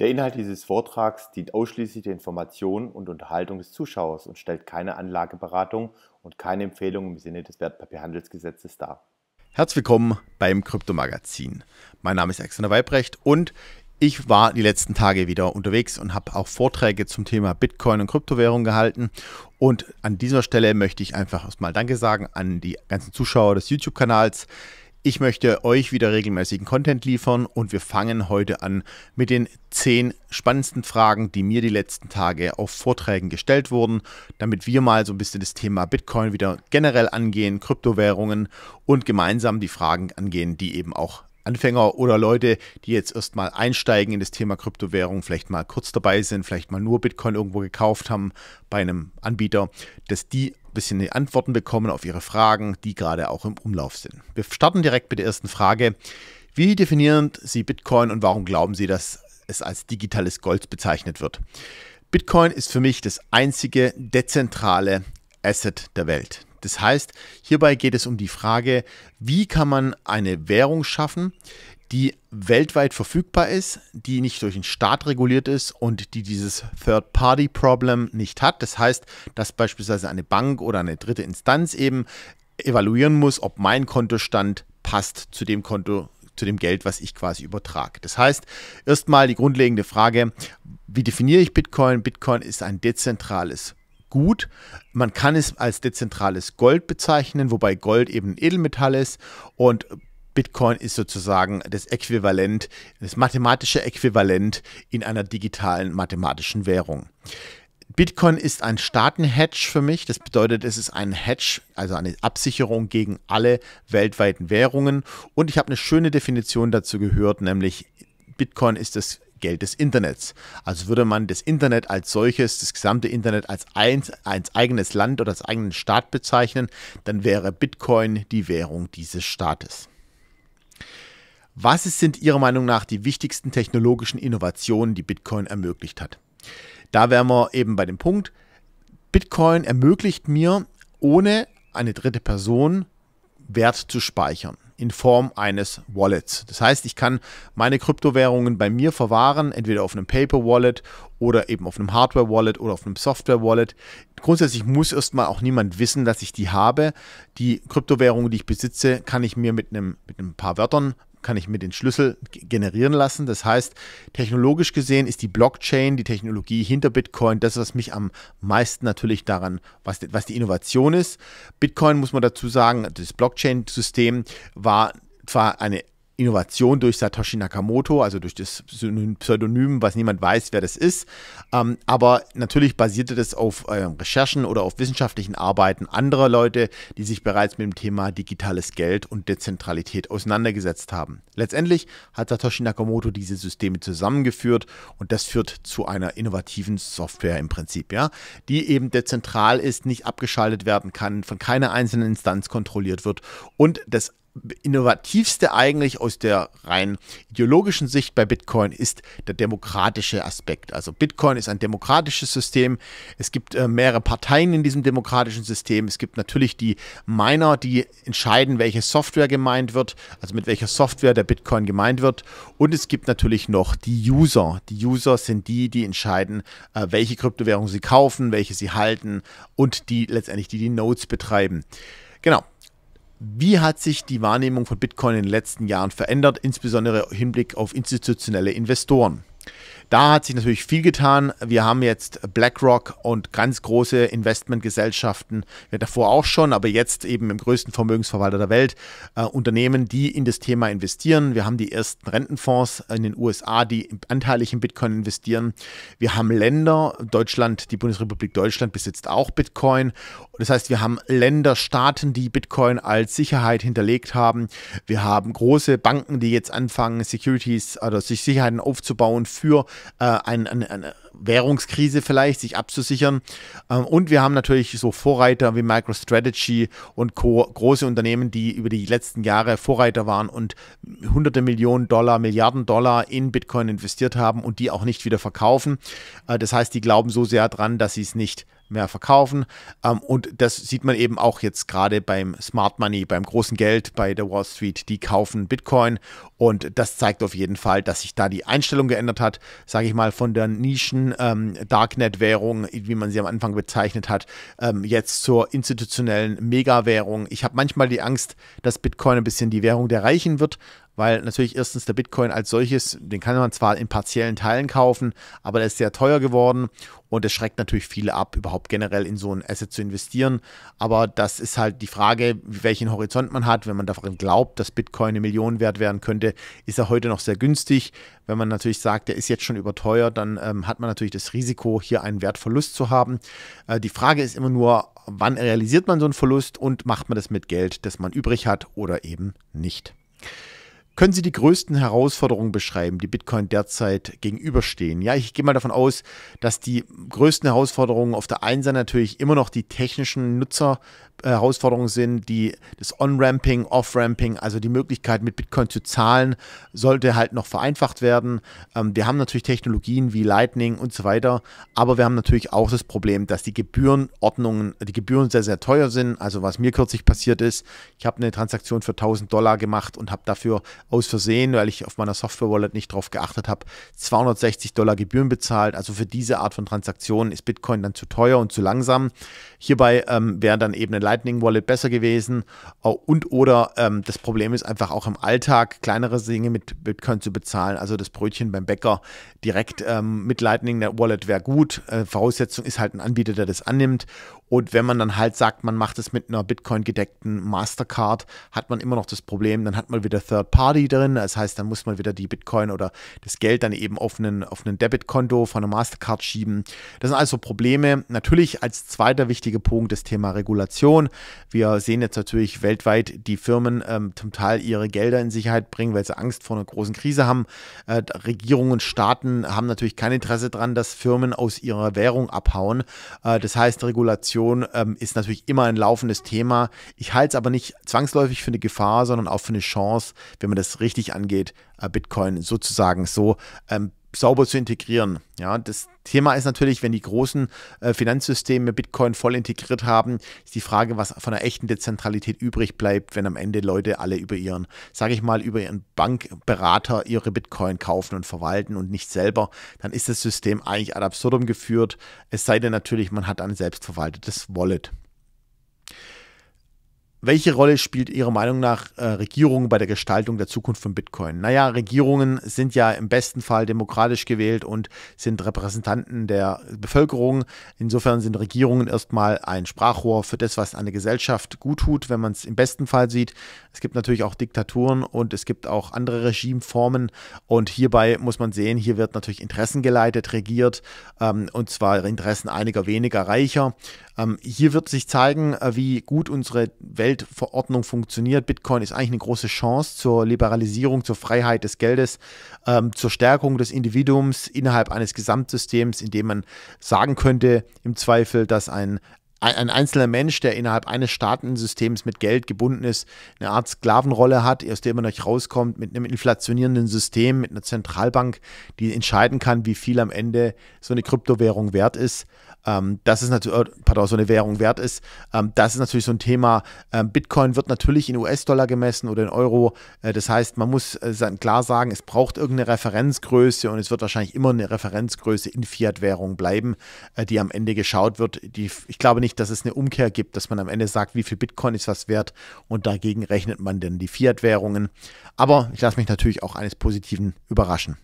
Der Inhalt dieses Vortrags dient ausschließlich der Information und Unterhaltung des Zuschauers und stellt keine Anlageberatung und keine Empfehlung im Sinne des Wertpapierhandelsgesetzes dar. Herzlich willkommen beim Kryptomagazin. Mein Name ist Alexander Weibrecht und ich war die letzten Tage wieder unterwegs und habe auch Vorträge zum Thema Bitcoin und Kryptowährung gehalten. Und an dieser Stelle möchte ich einfach erstmal Danke sagen an die ganzen Zuschauer des YouTube-Kanals. Ich möchte euch wieder regelmäßigen Content liefern und wir fangen heute an mit den zehn spannendsten Fragen, die mir die letzten Tage auf Vorträgen gestellt wurden, damit wir mal so ein bisschen das Thema Bitcoin wieder generell angehen, Kryptowährungen und gemeinsam die Fragen angehen, die eben auch Anfänger oder Leute, die jetzt erstmal einsteigen in das Thema Kryptowährung, vielleicht mal kurz dabei sind, vielleicht mal nur Bitcoin irgendwo gekauft haben bei einem Anbieter, dass die ein bisschen die Antworten bekommen auf ihre Fragen, die gerade auch im Umlauf sind. Wir starten direkt mit der ersten Frage. Wie definieren Sie Bitcoin und warum glauben Sie, dass es als digitales Gold bezeichnet wird? Bitcoin ist für mich das einzige dezentrale Asset der Welt. Das heißt, hierbei geht es um die Frage, wie kann man eine Währung schaffen, die weltweit verfügbar ist, die nicht durch den Staat reguliert ist und die dieses Third-Party-Problem nicht hat. Das heißt, dass beispielsweise eine Bank oder eine dritte Instanz eben evaluieren muss, ob mein Kontostand passt zu dem Konto, zu dem Geld, was ich quasi übertrage. Das heißt, erstmal die grundlegende Frage, wie definiere ich Bitcoin? Bitcoin ist ein dezentrales gut. Man kann es als dezentrales Gold bezeichnen, wobei Gold eben ein Edelmetall ist und Bitcoin ist sozusagen das Äquivalent, das mathematische Äquivalent in einer digitalen mathematischen Währung. Bitcoin ist ein Staatenhedge für mich. Das bedeutet, es ist ein Hedge, also eine Absicherung gegen alle weltweiten Währungen. Und ich habe eine schöne Definition dazu gehört, nämlich Bitcoin ist das Geld des Internets. Also würde man das Internet als solches, das gesamte Internet als, ein, als eigenes Land oder als eigenen Staat bezeichnen, dann wäre Bitcoin die Währung dieses Staates. Was sind Ihrer Meinung nach die wichtigsten technologischen Innovationen, die Bitcoin ermöglicht hat? Da wären wir eben bei dem Punkt, Bitcoin ermöglicht mir, ohne eine dritte Person Wert zu speichern in Form eines Wallets. Das heißt, ich kann meine Kryptowährungen bei mir verwahren, entweder auf einem Paper Wallet oder eben auf einem Hardware Wallet oder auf einem Software Wallet. Grundsätzlich muss erstmal auch niemand wissen, dass ich die habe. Die Kryptowährungen, die ich besitze, kann ich mir mit einem, mit ein paar Wörtern kann ich mir den Schlüssel generieren lassen. Das heißt, technologisch gesehen ist die Blockchain, die Technologie hinter Bitcoin, das, was mich am meisten natürlich daran, was, was die Innovation ist. Bitcoin, muss man dazu sagen, das Blockchain-System war zwar eine Innovation durch Satoshi Nakamoto, also durch das Pseudonym, was niemand weiß, wer das ist. Ähm, aber natürlich basierte das auf äh, Recherchen oder auf wissenschaftlichen Arbeiten anderer Leute, die sich bereits mit dem Thema digitales Geld und Dezentralität auseinandergesetzt haben. Letztendlich hat Satoshi Nakamoto diese Systeme zusammengeführt und das führt zu einer innovativen Software im Prinzip, ja, die eben dezentral ist, nicht abgeschaltet werden kann, von keiner einzelnen Instanz kontrolliert wird und das innovativste eigentlich aus der rein ideologischen Sicht bei Bitcoin ist der demokratische Aspekt. Also Bitcoin ist ein demokratisches System. Es gibt äh, mehrere Parteien in diesem demokratischen System. Es gibt natürlich die Miner, die entscheiden, welche Software gemeint wird, also mit welcher Software der Bitcoin gemeint wird. Und es gibt natürlich noch die User. Die User sind die, die entscheiden, äh, welche Kryptowährung sie kaufen, welche sie halten und die letztendlich die, die Nodes betreiben. Genau, wie hat sich die Wahrnehmung von Bitcoin in den letzten Jahren verändert, insbesondere im Hinblick auf institutionelle Investoren? Da hat sich natürlich viel getan. Wir haben jetzt BlackRock und ganz große Investmentgesellschaften, wir davor auch schon, aber jetzt eben im größten Vermögensverwalter der Welt, äh, Unternehmen, die in das Thema investieren. Wir haben die ersten Rentenfonds in den USA, die anteilig in Bitcoin investieren. Wir haben Länder, Deutschland, die Bundesrepublik Deutschland besitzt auch Bitcoin. Das heißt, wir haben Länder, Staaten, die Bitcoin als Sicherheit hinterlegt haben. Wir haben große Banken, die jetzt anfangen, Securities oder also sich Sicherheiten aufzubauen für äh, ein, ein, eine Währungskrise vielleicht sich abzusichern. Ähm, und wir haben natürlich so Vorreiter wie MicroStrategy und Co. große Unternehmen, die über die letzten Jahre Vorreiter waren und hunderte Millionen Dollar, Milliarden Dollar in Bitcoin investiert haben und die auch nicht wieder verkaufen. Äh, das heißt, die glauben so sehr dran, dass sie es nicht mehr verkaufen. Ähm, und das sieht man eben auch jetzt gerade beim Smart Money, beim großen Geld bei der Wall Street. Die kaufen Bitcoin und das zeigt auf jeden Fall, dass sich da die Einstellung geändert hat, sage ich mal, von der Nischen ähm, Darknet-Währung, wie man sie am Anfang bezeichnet hat, ähm, jetzt zur institutionellen Megawährung. Ich habe manchmal die Angst, dass Bitcoin ein bisschen die Währung der Reichen wird, weil natürlich erstens der Bitcoin als solches, den kann man zwar in partiellen Teilen kaufen, aber der ist sehr teuer geworden und es schreckt natürlich viele ab, überhaupt generell in so ein Asset zu investieren. Aber das ist halt die Frage, welchen Horizont man hat. Wenn man daran glaubt, dass Bitcoin eine Million wert werden könnte, ist er heute noch sehr günstig. Wenn man natürlich sagt, der ist jetzt schon überteuert, dann ähm, hat man natürlich das Risiko, hier einen Wertverlust zu haben. Äh, die Frage ist immer nur, wann realisiert man so einen Verlust und macht man das mit Geld, das man übrig hat oder eben nicht. Können Sie die größten Herausforderungen beschreiben, die Bitcoin derzeit gegenüberstehen? Ja, ich gehe mal davon aus, dass die größten Herausforderungen auf der einen Seite natürlich immer noch die technischen Nutzerherausforderungen äh, sind, die das On-Ramping, Off-Ramping, also die Möglichkeit mit Bitcoin zu zahlen, sollte halt noch vereinfacht werden. Ähm, wir haben natürlich Technologien wie Lightning und so weiter, aber wir haben natürlich auch das Problem, dass die Gebührenordnungen, die Gebühren sehr, sehr teuer sind. Also was mir kürzlich passiert ist, ich habe eine Transaktion für 1000 Dollar gemacht und habe dafür aus Versehen, weil ich auf meiner Software-Wallet nicht drauf geachtet habe, 260 Dollar Gebühren bezahlt. Also für diese Art von Transaktionen ist Bitcoin dann zu teuer und zu langsam. Hierbei ähm, wäre dann eben eine Lightning-Wallet besser gewesen. Und oder ähm, das Problem ist einfach auch im Alltag kleinere Dinge mit Bitcoin zu bezahlen. Also das Brötchen beim Bäcker direkt ähm, mit Lightning-Wallet wäre gut. Äh, Voraussetzung ist halt ein Anbieter, der das annimmt. Und wenn man dann halt sagt, man macht es mit einer Bitcoin-gedeckten Mastercard, hat man immer noch das Problem, dann hat man wieder Third Party drin. Das heißt, dann muss man wieder die Bitcoin oder das Geld dann eben auf einen, auf einen Debitkonto von einer Mastercard schieben. Das sind also Probleme. Natürlich als zweiter wichtiger Punkt das Thema Regulation. Wir sehen jetzt natürlich weltweit die Firmen ähm, zum Teil ihre Gelder in Sicherheit bringen, weil sie Angst vor einer großen Krise haben. Äh, Regierungen, Staaten haben natürlich kein Interesse daran, dass Firmen aus ihrer Währung abhauen. Äh, das heißt, Regulation Inflation ähm, ist natürlich immer ein laufendes Thema. Ich halte es aber nicht zwangsläufig für eine Gefahr, sondern auch für eine Chance, wenn man das richtig angeht, äh, Bitcoin sozusagen so ähm, sauber zu integrieren. Ja, das Thema ist natürlich, wenn die großen äh, Finanzsysteme Bitcoin voll integriert haben, ist die Frage, was von einer echten Dezentralität übrig bleibt, wenn am Ende Leute alle über ihren, sage ich mal, über ihren Bankberater ihre Bitcoin kaufen und verwalten und nicht selber, dann ist das System eigentlich ad absurdum geführt, es sei denn natürlich, man hat ein selbstverwaltetes Wallet. Welche Rolle spielt Ihrer Meinung nach äh, Regierungen bei der Gestaltung der Zukunft von Bitcoin? Naja, Regierungen sind ja im besten Fall demokratisch gewählt und sind Repräsentanten der Bevölkerung. Insofern sind Regierungen erstmal ein Sprachrohr für das, was eine Gesellschaft gut tut, wenn man es im besten Fall sieht. Es gibt natürlich auch Diktaturen und es gibt auch andere Regimeformen. Und hierbei muss man sehen, hier wird natürlich Interessen geleitet, regiert ähm, und zwar Interessen einiger weniger reicher. Ähm, hier wird sich zeigen, äh, wie gut unsere Welt Geldverordnung funktioniert. Bitcoin ist eigentlich eine große Chance zur Liberalisierung, zur Freiheit des Geldes, ähm, zur Stärkung des Individuums innerhalb eines Gesamtsystems, in dem man sagen könnte im Zweifel, dass ein ein einzelner Mensch, der innerhalb eines Staatensystems mit Geld gebunden ist, eine Art Sklavenrolle hat, aus der man nicht rauskommt, mit einem inflationierenden System, mit einer Zentralbank, die entscheiden kann, wie viel am Ende so eine Kryptowährung wert ist. Ähm, das ist natürlich, äh, pardon, so eine Währung wert ist. Ähm, das ist natürlich so ein Thema. Ähm, Bitcoin wird natürlich in US-Dollar gemessen oder in Euro. Äh, das heißt, man muss äh, klar sagen, es braucht irgendeine Referenzgröße und es wird wahrscheinlich immer eine Referenzgröße in Fiat-Währung bleiben, äh, die am Ende geschaut wird. Die, ich glaube nicht, nicht, dass es eine Umkehr gibt, dass man am Ende sagt, wie viel Bitcoin ist was wert und dagegen rechnet man denn die Fiat-Währungen. Aber ich lasse mich natürlich auch eines Positiven überraschen.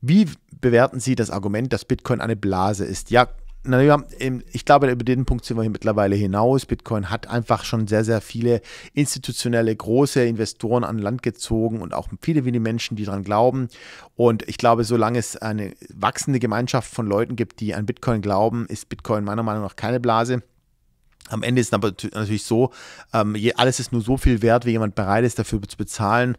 Wie bewerten Sie das Argument, dass Bitcoin eine Blase ist? Ja, naja, ähm, ich glaube, über den Punkt sind wir mittlerweile hinaus. Bitcoin hat einfach schon sehr, sehr viele institutionelle, große Investoren an Land gezogen und auch viele, viele Menschen, die daran glauben. Und ich glaube, solange es eine wachsende Gemeinschaft von Leuten gibt, die an Bitcoin glauben, ist Bitcoin meiner Meinung nach keine Blase. Am Ende ist es aber natürlich so, ähm, alles ist nur so viel wert, wie jemand bereit ist, dafür zu bezahlen.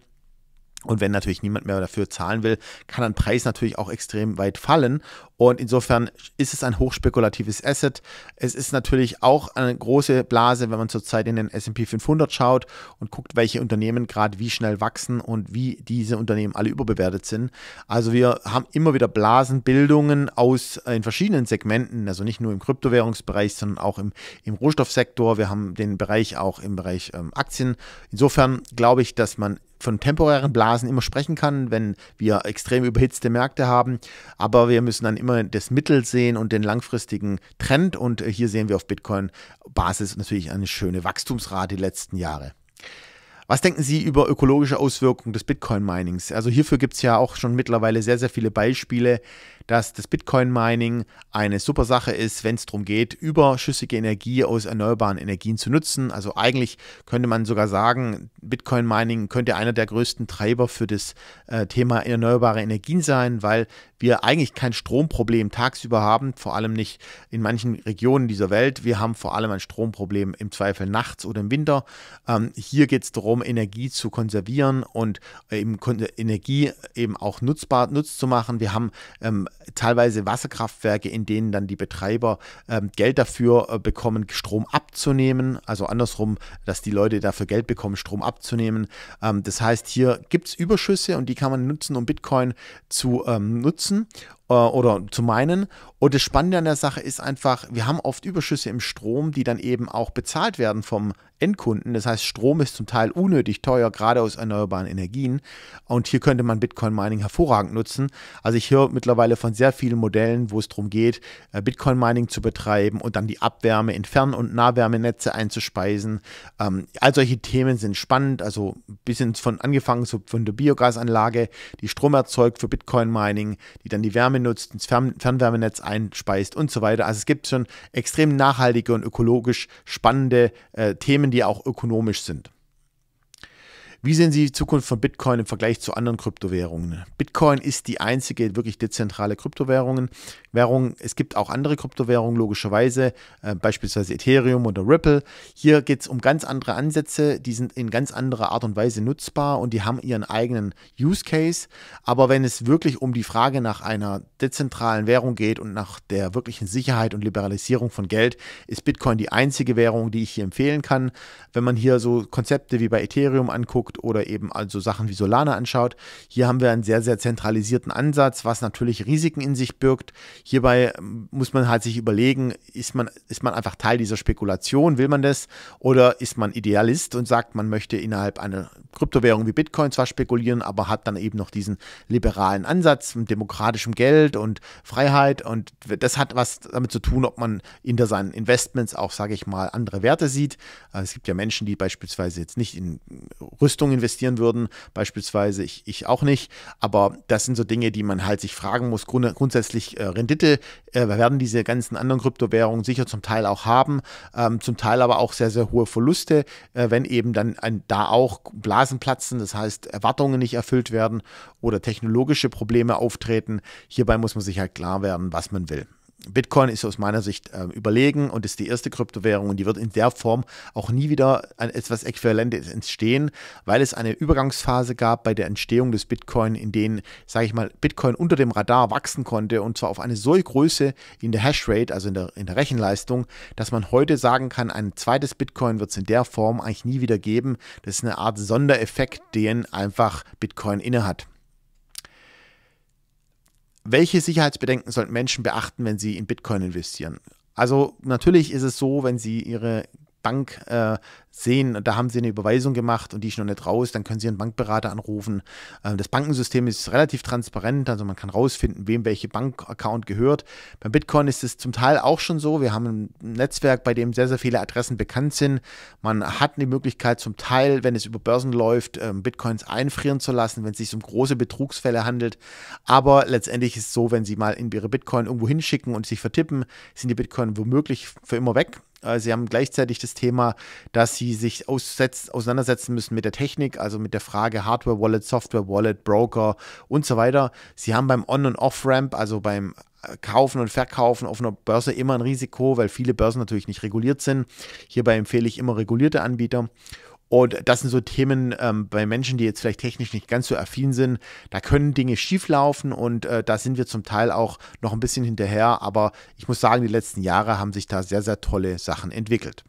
Und wenn natürlich niemand mehr dafür zahlen will, kann ein Preis natürlich auch extrem weit fallen. Und insofern ist es ein hochspekulatives Asset. Es ist natürlich auch eine große Blase, wenn man zurzeit in den SP 500 schaut und guckt, welche Unternehmen gerade wie schnell wachsen und wie diese Unternehmen alle überbewertet sind. Also wir haben immer wieder Blasenbildungen aus äh, in verschiedenen Segmenten, also nicht nur im Kryptowährungsbereich, sondern auch im, im Rohstoffsektor. Wir haben den Bereich auch im Bereich ähm, Aktien. Insofern glaube ich, dass man von temporären Blasen immer sprechen kann, wenn wir extrem überhitzte Märkte haben. Aber wir müssen dann immer das Mittel sehen und den langfristigen Trend. Und äh, hier sehen wir auf Bitcoin-Basis natürlich eine schöne Wachstumsrate die letzten Jahre. Was denken Sie über ökologische Auswirkungen des Bitcoin-Minings? Also hierfür gibt es ja auch schon mittlerweile sehr, sehr viele Beispiele, dass das Bitcoin-Mining eine super Sache ist, wenn es darum geht, überschüssige Energie aus erneuerbaren Energien zu nutzen. Also eigentlich könnte man sogar sagen, Bitcoin-Mining könnte einer der größten Treiber für das äh, Thema erneuerbare Energien sein, weil wir eigentlich kein Stromproblem tagsüber haben, vor allem nicht in manchen Regionen dieser Welt. Wir haben vor allem ein Stromproblem im Zweifel nachts oder im Winter. Ähm, hier geht es darum, darum, Energie zu konservieren und äh, eben Energie eben auch nutzbar, nutz zu machen. Wir haben ähm, teilweise Wasserkraftwerke, in denen dann die Betreiber ähm, Geld dafür äh, bekommen, Strom abzunehmen. Also andersrum, dass die Leute dafür Geld bekommen, Strom abzunehmen. Ähm, das heißt, hier gibt es Überschüsse und die kann man nutzen, um Bitcoin zu ähm, nutzen. Äh, oder zu meinen. Und das Spannende an der Sache ist einfach, wir haben oft Überschüsse im Strom, die dann eben auch bezahlt werden vom Endkunden. Das heißt, Strom ist zum Teil unnötig teuer, gerade aus erneuerbaren Energien. Und hier könnte man Bitcoin Mining hervorragend nutzen. Also ich höre mittlerweile von sehr vielen Modellen, wo es darum geht, äh, Bitcoin Mining zu betreiben und dann die Abwärme in Fern- und Nahwärmenetze einzuspeisen. Ähm, all solche Themen sind spannend. Also bis hin von angefangen von der Biogasanlage, die Strom erzeugt für Bitcoin Mining, die dann die Wärme Wärme nutzt, ins Fern Fernwärmenetz einspeist und so weiter. Also es gibt schon extrem nachhaltige und ökologisch spannende äh, Themen, die auch ökonomisch sind. Wie sehen Sie die Zukunft von Bitcoin im Vergleich zu anderen Kryptowährungen? Bitcoin ist die einzige wirklich dezentrale Kryptowährung. Währung, es gibt auch andere Kryptowährungen, logischerweise, äh, beispielsweise Ethereum oder Ripple. Hier geht es um ganz andere Ansätze, die sind in ganz anderer Art und Weise nutzbar und die haben ihren eigenen Use Case. Aber wenn es wirklich um die Frage nach einer dezentralen Währung geht und nach der wirklichen Sicherheit und Liberalisierung von Geld, ist Bitcoin die einzige Währung, die ich hier empfehlen kann. Wenn man hier so Konzepte wie bei Ethereum anguckt, anguckt oder eben also Sachen wie Solana anschaut. Hier haben wir einen sehr, sehr zentralisierten Ansatz, was natürlich Risiken in sich birgt. Hierbei ähm, muss man halt sich überlegen, ist man, ist man einfach Teil dieser Spekulation, will man das oder ist man Idealist und sagt, man möchte innerhalb einer Kryptowährung wie Bitcoin zwar spekulieren, aber hat dann eben noch diesen liberalen Ansatz mit demokratischem Geld und Freiheit und das hat was damit zu tun, ob man in seinen Investments auch, sage ich mal, andere Werte sieht. Äh, es gibt ja Menschen, die beispielsweise jetzt nicht in Rüstung Rüstung investieren würden, beispielsweise, ich, ich auch nicht. Aber das sind so Dinge, die man halt sich fragen muss. Grund, grundsätzlich äh, Rendite äh, werden diese ganzen anderen Kryptowährungen sicher zum Teil auch haben, ähm, zum Teil aber auch sehr, sehr hohe Verluste, äh, wenn eben dann ein, da auch Blasen platzen, das heißt Erwartungen nicht erfüllt werden oder technologische Probleme auftreten. Hierbei muss man sich halt klar werden, was man will. Bitcoin ist aus meiner Sicht äh, überlegen und ist die erste Kryptowährung und die wird in der Form auch nie wieder ein, etwas Äquivalentes entstehen, weil es eine Übergangsphase gab bei der Entstehung des Bitcoin, in denen, sage ich mal, Bitcoin unter dem Radar wachsen konnte und zwar auf eine solche Größe in der Hashrate, also in der, in der Rechenleistung, dass man heute sagen kann, ein zweites Bitcoin wird es in der Form eigentlich nie wieder geben. Das ist eine Art Sondereffekt, den einfach Bitcoin innehat welche Sicherheitsbedenken sollten Menschen beachten, wenn sie in Bitcoin investieren? Also natürlich ist es so, wenn sie ihre Bank äh, sehen, da haben sie eine Überweisung gemacht und die ist noch nicht raus, dann können sie ihren Bankberater anrufen. Ähm, das Bankensystem ist relativ transparent, also man kann rausfinden, wem welche Bankaccount gehört. Beim Bitcoin ist es zum Teil auch schon so. Wir haben ein Netzwerk, bei dem sehr, sehr viele Adressen bekannt sind. Man hat die Möglichkeit zum Teil, wenn es über Börsen läuft, ähm, Bitcoins einfrieren zu lassen, wenn es sich um große Betrugsfälle handelt. Aber letztendlich ist es so, wenn sie mal ihre Bitcoin irgendwo hinschicken und sich vertippen, sind die Bitcoin womöglich für immer weg. Äh, sie haben gleichzeitig das Thema, dass Sie sich auseinandersetzen müssen mit der Technik, also mit der Frage Hardware Wallet, Software Wallet, Broker und so weiter. Sie haben beim On- und Off-Ramp, also beim äh, Kaufen und Verkaufen auf einer Börse immer ein Risiko, weil viele Börsen natürlich nicht reguliert sind. Hierbei empfehle ich immer regulierte Anbieter. Und das sind so Themen ähm, bei Menschen, die jetzt vielleicht technisch nicht ganz so affin sind. Da können Dinge schieflaufen und äh, da sind wir zum Teil auch noch ein bisschen hinterher. Aber ich muss sagen, die letzten Jahre haben sich da sehr, sehr tolle Sachen entwickelt.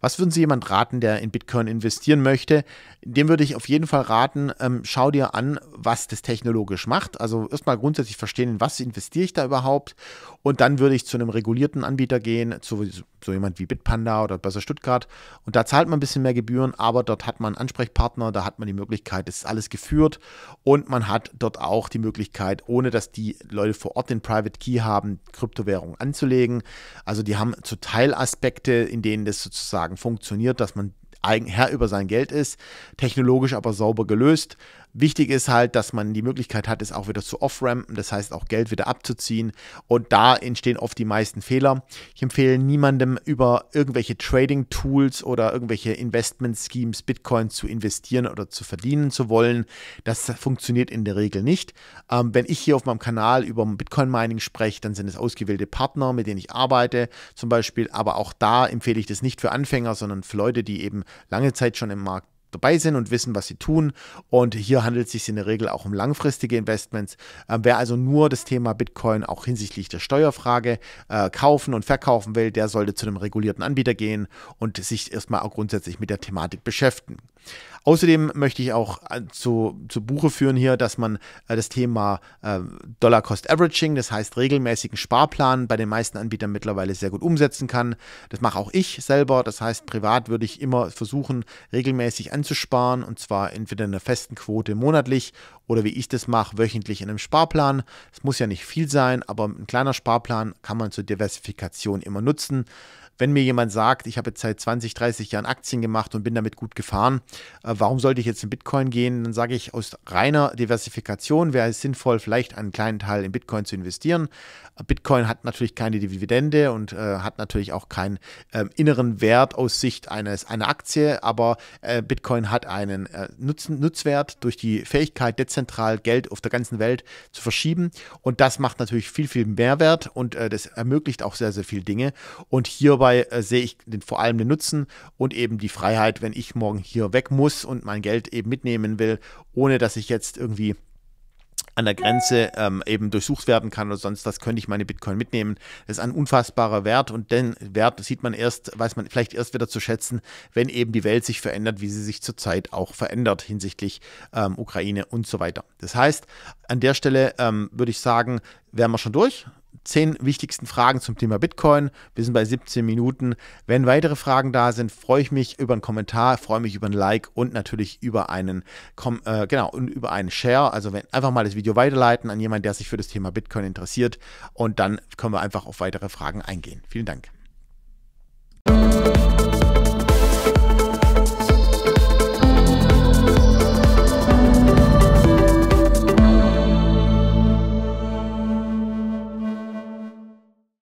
Was würden Sie jemand raten, der in Bitcoin investieren möchte? Dem würde ich auf jeden Fall raten, ähm, schau dir an, was das technologisch macht. Also erstmal grundsätzlich verstehen, in was investiere ich da überhaupt. Und dann würde ich zu einem regulierten Anbieter gehen, zu so jemand wie Bitpanda oder besser Stuttgart. Und da zahlt man ein bisschen mehr Gebühren, aber dort hat man einen Ansprechpartner, da hat man die Möglichkeit, es ist alles geführt und man hat dort auch die Möglichkeit, ohne dass die Leute vor Ort den Private Key haben, Kryptowährungen anzulegen. Also die haben zu Teilaspekte, in denen das sozusagen Anlagen funktioniert, dass man Eigen, Herr über sein Geld ist, technologisch aber sauber gelöst. Wichtig ist halt, dass man die Möglichkeit hat, es auch wieder zu off-rampen, das heißt auch Geld wieder abzuziehen. Und da entstehen oft die meisten Fehler. Ich empfehle niemandem über irgendwelche Trading-Tools oder irgendwelche Investment-Schemes Bitcoin zu investieren oder zu verdienen zu wollen. Das funktioniert in der Regel nicht. Ähm, wenn ich hier auf meinem Kanal über Bitcoin-Mining spreche, dann sind es ausgewählte Partner, mit denen ich arbeite zum Beispiel. Aber auch da empfehle ich das nicht für Anfänger, sondern für Leute, die eben lange Zeit schon im Markt dabei sind und wissen, was sie tun. Und hier handelt es sich in der Regel auch um langfristige Investments. Ähm, wer also nur das Thema Bitcoin auch hinsichtlich der Steuerfrage äh, kaufen und verkaufen will, der sollte zu einem regulierten Anbieter gehen und sich erstmal auch grundsätzlich mit der Thematik beschäftigen. Außerdem möchte ich auch äh, zu, zu Buche führen hier, dass man äh, das Thema äh, Dollar Cost Averaging, das heißt regelmäßigen Sparplan, bei den meisten Anbietern mittlerweile sehr gut umsetzen kann. Das mache auch ich selber. Das heißt, privat würde ich immer versuchen, regelmäßig anzusparen und zwar entweder in einer festen Quote monatlich oder wie ich das mache, wöchentlich in einem Sparplan. Es muss ja nicht viel sein, aber ein kleiner Sparplan kann man zur Diversifikation immer nutzen wenn mir jemand sagt, ich habe jetzt seit 20, 30 Jahren Aktien gemacht und bin damit gut gefahren, äh, warum sollte ich jetzt in Bitcoin gehen? Dann sage ich, aus reiner Diversifikation wäre es sinnvoll, vielleicht einen kleinen Teil in Bitcoin zu investieren. Äh, Bitcoin hat natürlich keine Dividende und äh, hat natürlich auch keinen äh, inneren Wert aus Sicht eines, einer Aktie, aber äh, Bitcoin hat einen äh, Nutzen, Nutzwert durch die Fähigkeit, dezentral Geld auf der ganzen Welt zu verschieben. Und das macht natürlich viel, viel Mehrwert und das ermöglicht auch sehr, sehr viele Dinge. Und hierbei dabei äh, sehe ich den, vor allem den Nutzen und eben die Freiheit, wenn ich morgen hier weg muss und mein Geld eben mitnehmen will, ohne dass ich jetzt irgendwie an der Grenze ähm, eben durchsucht werden kann oder sonst was, könnte ich meine Bitcoin mitnehmen. Das ist ein unfassbarer Wert und den Wert sieht man erst, weiß man vielleicht erst wieder zu schätzen, wenn eben die Welt sich verändert, wie sie sich zurzeit auch verändert hinsichtlich ähm, Ukraine und so weiter. Das heißt, an der Stelle ähm, würde ich sagen, wären wir schon durch zehn wichtigsten Fragen zum Thema Bitcoin. Wir sind bei 17 Minuten. Wenn weitere Fragen da sind, freue ich mich über einen Kommentar, freue mich über ein Like und natürlich über einen, Kom äh, genau, und über einen Share. Also wenn, einfach mal das Video weiterleiten an jemanden, der sich für das Thema Bitcoin interessiert. Und dann können wir einfach auf weitere Fragen eingehen. Vielen Dank.